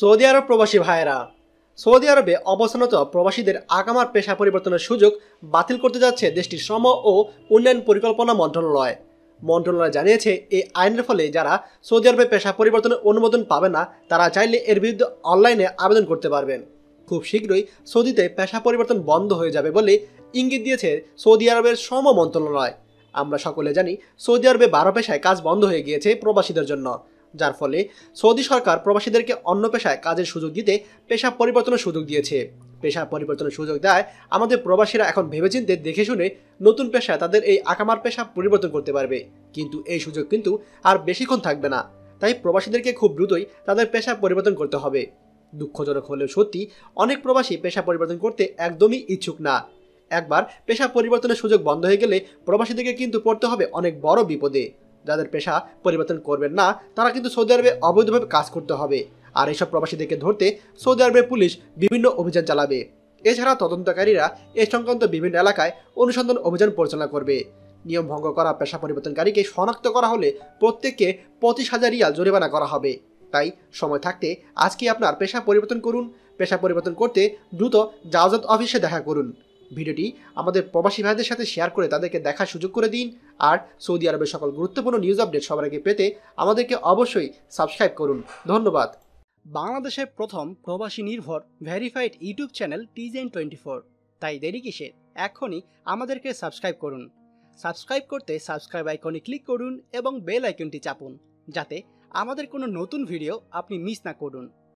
Saudi আরব প্রবাসী ভাইয়েরা Saudi আরবে অবস্থানত প্রবাসীদের আগামার পেশা পরিবর্তনের সুযোগ বাতিল করতে যাচ্ছে দেশটির শ্রম ও উন্নয়ন পরিকল্পনা মন্ত্রণালয় মন্ত্রণালয় জানিয়েছে এই আইনের ফলে যারা সৌদি আরবে পেশা পরিবর্তনের অনুমোদন পাবে না তারা চাইলে এর বিরুদ্ধে অনলাইনে আবেদন করতে পারবেন খুব শীঘ্রই সৌদিতে পেশা পরিবর্তন বন্ধ হয়ে যাবে বলে ইঙ্গিত দিয়েছে সৌদি আরবের শ্রম মন্ত্রণালয় আমরা সকলে জানি সৌদি আরবে বারো পেশায় কাজ বন্ধ হয়ে গিয়েছে প্রবাসীদের জন্য যার ফলে সৌদি সরকার প্রবাসীদেরকে অন্য পেশায় কাজের সুযোগ দিতে পেশা পরিবর্তনের সুযোগ দিয়েছে পেশা পরিবর্তনের সুযোগ দেয় আমাদের প্রবাসীরা এখন ভেবেচিন্তে দেখে শুনে নতুন পেশায় তাদের এই আকামার পেশা পরিবর্তন করতে পারবে কিন্তু এই সুযোগ কিন্তু আর বেশিক্ষণ থাকবে না তাই প্রবাসীদেরকে খুব দ্রুতই তাদের পেশা পরিবর্তন করতে হবে দুঃখজনক হলেও সত্যি অনেক প্রবাসী পেশা পরিবর্তন করতে একদমই ইচ্ছুক না একবার পেশা পরিবর্তনের সুযোগ বন্ধ হয়ে গেলে প্রবাসীদেরকে কিন্তু পড়তে হবে অনেক বড় বিপদে যাদের পেশা পরিবর্তন করবেন না তারা কিন্তু সৌদি আরবে অবৈধভাবে কাজ করতে হবে আর এইসব প্রবাসীদেরকে ধরতে সৌদি আরবের পুলিশ বিভিন্ন অভিযান চালাবে এছাড়া তদন্তকারীরা এ সংক্রান্ত বিভিন্ন এলাকায় অনুসন্ধান অভিযান পরিচালনা করবে নিয়ম ভঙ্গ করা পেশা পরিবর্তনকারীকে শনাক্ত করা হলে প্রত্যেককে পঁচিশ হাজার রিয়াল জরিমানা করা হবে তাই সময় থাকতে আজকে আপনার পেশা পরিবর্তন করুন পেশা পরিবর্তন করতে দ্রুত জাহাজত অফিসে দেখা করুন ভিডিওটি আমাদের প্রবাসী ভাইদের সাথে শেয়ার করে তাদেরকে দেখার সুযোগ করে দিন আর সৌদি আরবের সকল গুরুত্বপূর্ণ নিউজ আপডেট সবার আগে পেতে আমাদেরকে অবশ্যই সাবস্ক্রাইব করুন ধন্যবাদ বাংলাদেশের প্রথম প্রবাসী নির্ভর ভেরিফাইড ইউটিউব চ্যানেল টিজেন টোয়েন্টি ফোর তাই দেরি কিসে এখনই আমাদেরকে সাবস্ক্রাইব করুন সাবস্ক্রাইব করতে সাবস্ক্রাইব আইকনে ক্লিক করুন এবং বেল আইকনটি চাপুন যাতে আমাদের কোনো নতুন ভিডিও আপনি মিস না করুন